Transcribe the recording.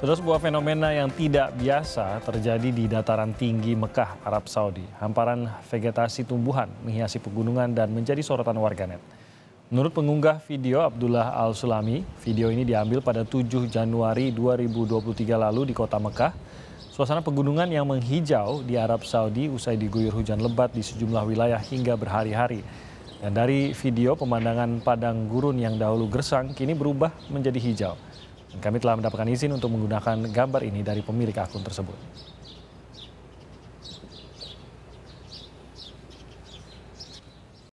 Sudah sebuah fenomena yang tidak biasa terjadi di dataran tinggi Mekah, Arab Saudi. Hamparan vegetasi tumbuhan menghiasi pegunungan dan menjadi sorotan warganet. Menurut pengunggah video Abdullah Al-Sulami, video ini diambil pada 7 Januari 2023 lalu di kota Mekah. Suasana pegunungan yang menghijau di Arab Saudi usai diguyur hujan lebat di sejumlah wilayah hingga berhari-hari. Dan dari video pemandangan padang gurun yang dahulu gersang kini berubah menjadi hijau. Dan kami telah mendapatkan izin untuk menggunakan gambar ini dari pemilik akun tersebut.